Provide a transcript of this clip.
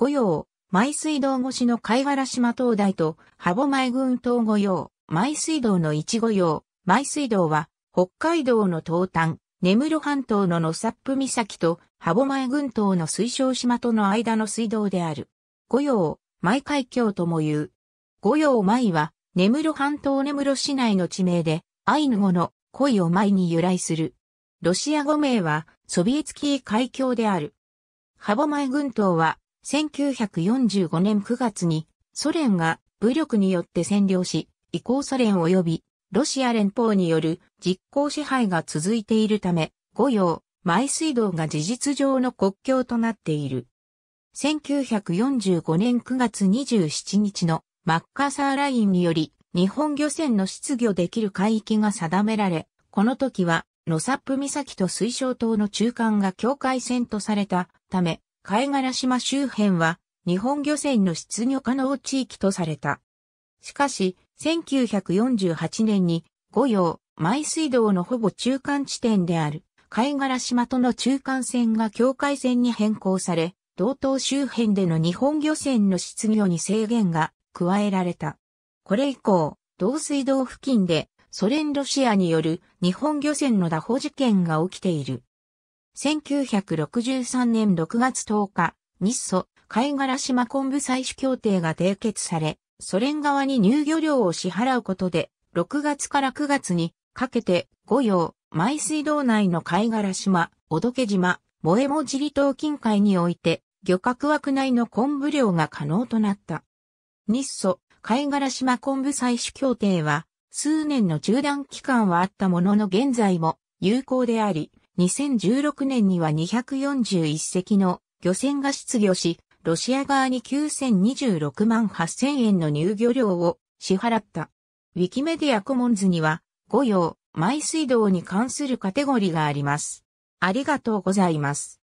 御用、舞水道越しの貝原島灯台と、羽母前群島御用、舞水道の一御用、舞水道は、北海道の東端、根室半島の野サップ岬と、羽母前群島の水晶島との間の水道である。御用、舞海峡とも言う。御用舞は、根室半島根室市内の地名で、アイヌ語の恋を舞に由来する。ロシア語名は、ソビエツキー海峡である。ハボマイ群島は、1945年9月にソ連が武力によって占領し、移行ソ連及びロシア連邦による実効支配が続いているため、御用、埋水道が事実上の国境となっている。1945年9月27日のマッカーサーラインにより日本漁船の出漁できる海域が定められ、この時はノサップ岬と水晶島の中間が境界線とされたため、貝殻島周辺は日本漁船の出漁可能地域とされた。しかし、1948年に五葉、舞水道のほぼ中間地点である貝殻島との中間線が境界線に変更され、道東周辺での日本漁船の出漁に制限が加えられた。これ以降、道水道付近でソ連ロシアによる日本漁船の打法事件が起きている。1963年6月10日、日ソ、貝殻島昆布採取協定が締結され、ソ連側に入漁料を支払うことで、6月から9月にかけて、御用、舞水道内の貝殻島、小戸島、萌えもじり島近海において、漁獲枠内の昆布漁が可能となった。日ソ、貝殻島昆布採取協定は、数年の中断期間はあったものの現在も有効であり、2016年には241隻の漁船が出漁し、ロシア側に9026万8000円の入漁料を支払った。ウィキメディアコモンズには、御用、マイ水道に関するカテゴリーがあります。ありがとうございます。